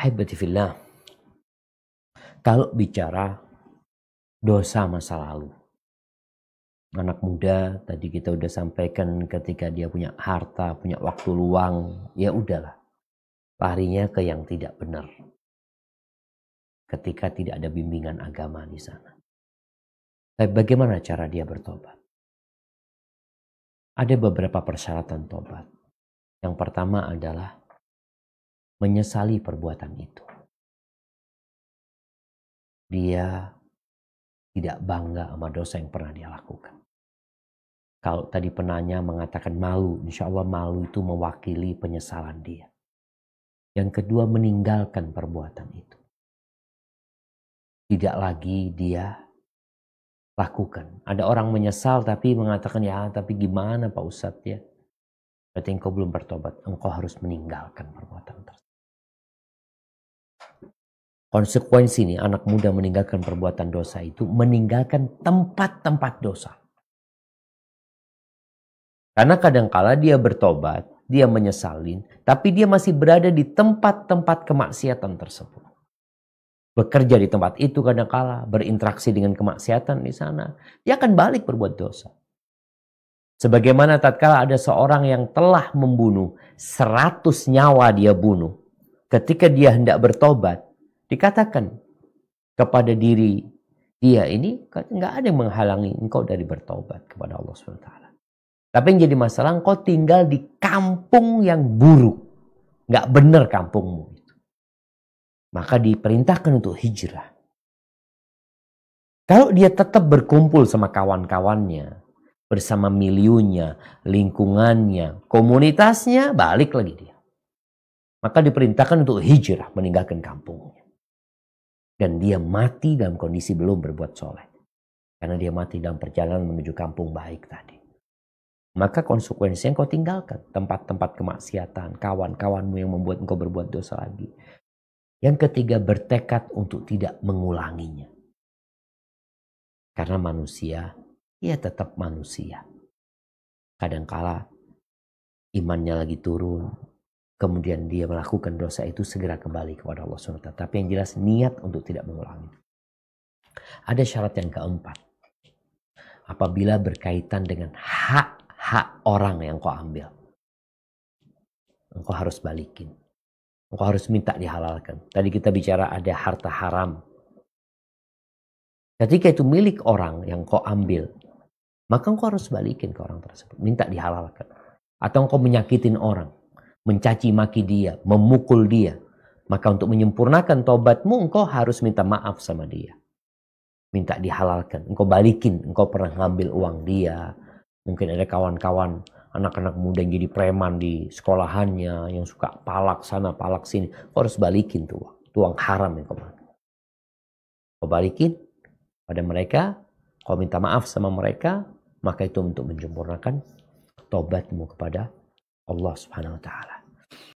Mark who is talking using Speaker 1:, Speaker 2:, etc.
Speaker 1: Ahibati fillah. Kalau bicara dosa masa lalu. Anak muda tadi kita udah sampaikan ketika dia punya harta, punya waktu luang, ya udahlah. Larinya ke yang tidak benar. Ketika tidak ada bimbingan agama di sana. Tapi bagaimana cara dia bertobat? Ada beberapa persyaratan tobat. Yang pertama adalah menyesali perbuatan itu. Dia tidak bangga sama dosa yang pernah dia lakukan. Kalau tadi penanya mengatakan malu, insya Allah malu itu mewakili penyesalan dia. Yang kedua meninggalkan perbuatan itu. Tidak lagi dia lakukan. Ada orang menyesal tapi mengatakan ya tapi gimana Pak Ustadz ya. Berarti engkau belum bertobat, engkau harus meninggalkan perbuatan Konsekuensi ini anak muda meninggalkan perbuatan dosa itu meninggalkan tempat-tempat dosa. Karena kadangkala dia bertobat, dia menyesalin, tapi dia masih berada di tempat-tempat kemaksiatan tersebut. Bekerja di tempat itu kadangkala, berinteraksi dengan kemaksiatan di sana, dia akan balik berbuat dosa. Sebagaimana tatkala ada seorang yang telah membunuh, seratus nyawa dia bunuh. Ketika dia hendak bertobat, dikatakan kepada diri dia ini nggak ada yang menghalangi engkau dari bertobat kepada Allah SWT. Tapi yang jadi masalah engkau tinggal di kampung yang buruk. Nggak benar kampungmu. itu. Maka diperintahkan untuk hijrah. Kalau dia tetap berkumpul sama kawan-kawannya, bersama miliunya, lingkungannya, komunitasnya, balik lagi dia. Maka diperintahkan untuk hijrah, meninggalkan kampungnya. Dan dia mati dalam kondisi belum berbuat soleh. Karena dia mati dalam perjalanan menuju kampung baik tadi. Maka konsekuensi yang kau tinggalkan tempat-tempat kemaksiatan, kawan-kawanmu yang membuat engkau berbuat dosa lagi. Yang ketiga bertekad untuk tidak mengulanginya. Karena manusia, ia tetap manusia. Kadangkala imannya lagi turun, kemudian dia melakukan dosa itu segera kembali kepada Allah SWT. Tapi yang jelas niat untuk tidak mengulangi. Ada syarat yang keempat. Apabila berkaitan dengan hak-hak orang yang kau ambil. Engkau harus balikin. Engkau harus minta dihalalkan. Tadi kita bicara ada harta haram. Ketika itu milik orang yang kau ambil, maka engkau harus balikin ke orang tersebut. Minta dihalalkan. Atau engkau menyakitin orang mencaci maki dia, memukul dia. Maka untuk menyempurnakan tobatmu engkau harus minta maaf sama dia. Minta dihalalkan, engkau balikin, engkau pernah ngambil uang dia. Mungkin ada kawan-kawan anak-anak muda yang jadi preman di sekolahannya yang suka palak sana palak sini. Kau harus balikin tuh uang, tuh uang haram yang kau pakai. Kau balikin pada mereka, kau minta maaf sama mereka, maka itu untuk menyempurnakan tobatmu kepada Allah Subhanahu wa taala.